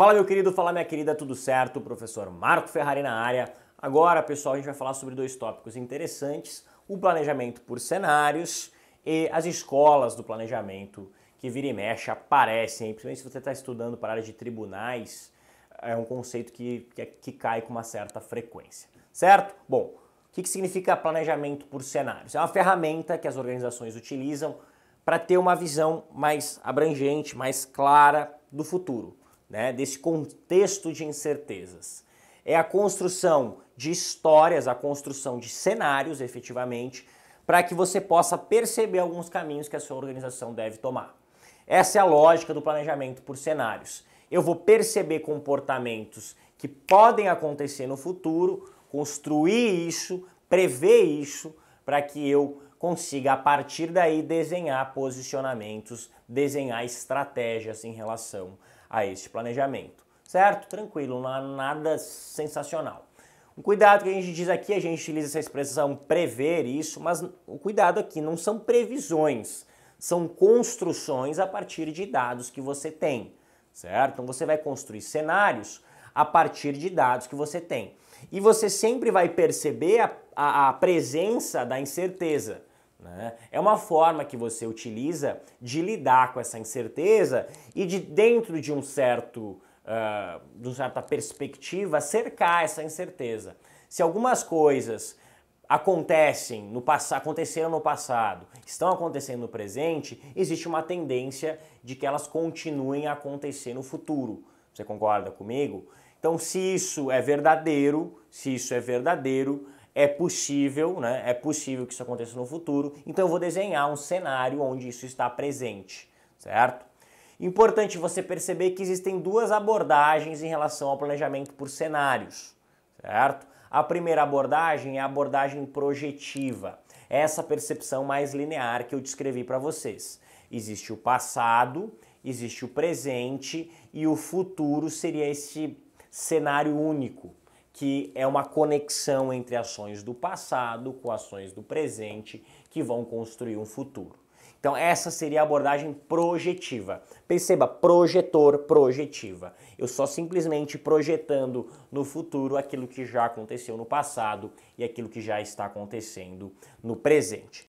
Fala meu querido, fala minha querida, tudo certo? Professor Marco Ferrari na área. Agora, pessoal, a gente vai falar sobre dois tópicos interessantes: o planejamento por cenários e as escolas do planejamento que vira e mexe aparecem, principalmente se você está estudando para a área de tribunais, é um conceito que, que, é, que, cai com uma certa frequência, certo? Bom, o que, que significa planejamento por cenários? É uma ferramenta que as organizações utilizam para ter uma visão mais abrangente, mais clara do futuro né, desse contexto de incertezas. É a construção de histórias, a construção de cenários, efetivamente, para que você possa perceber alguns caminhos que a sua organização deve tomar. Essa é a lógica do planejamento por cenários. Eu vou perceber comportamentos que podem acontecer no futuro, construir isso, prever isso, para que eu consiga a partir daí desenhar posicionamentos, desenhar estratégias em relação a esse planejamento. Certo? Tranquilo, não há nada sensacional. O cuidado que a gente diz aqui, a gente utiliza essa expressão prever isso, mas o cuidado aqui não são previsões, são construções a partir de dados que você tem, certo? Então você vai construir cenários a partir de dados que você tem. E você sempre vai perceber a, a, a presença da incerteza. Né? É uma forma que você utiliza de lidar com essa incerteza e de dentro de um certo, uh, de uma certa perspectiva cercar essa incerteza. Se algumas coisas acontecem no passado, aconteceram no passado, estão acontecendo no presente, existe uma tendência de que elas continuem a acontecer no futuro. Você concorda comigo? Então, se isso é verdadeiro, se isso é verdadeiro, é possível, né? É possível que isso aconteça no futuro. Então eu vou desenhar um cenário onde isso está presente, certo? Importante você perceber que existem duas abordagens em relação ao planejamento por cenários, certo? A primeira abordagem é a abordagem projetiva, essa percepção mais linear que eu descrevi para vocês. Existe o passado, existe o presente e o futuro seria esse cenário único, que é uma conexão entre ações do passado com ações do presente que vão construir um futuro. Então, essa seria a abordagem projetiva. Perceba, projetor, projetiva. Eu só simplesmente projetando no futuro aquilo que já aconteceu no passado e aquilo que já está acontecendo no presente.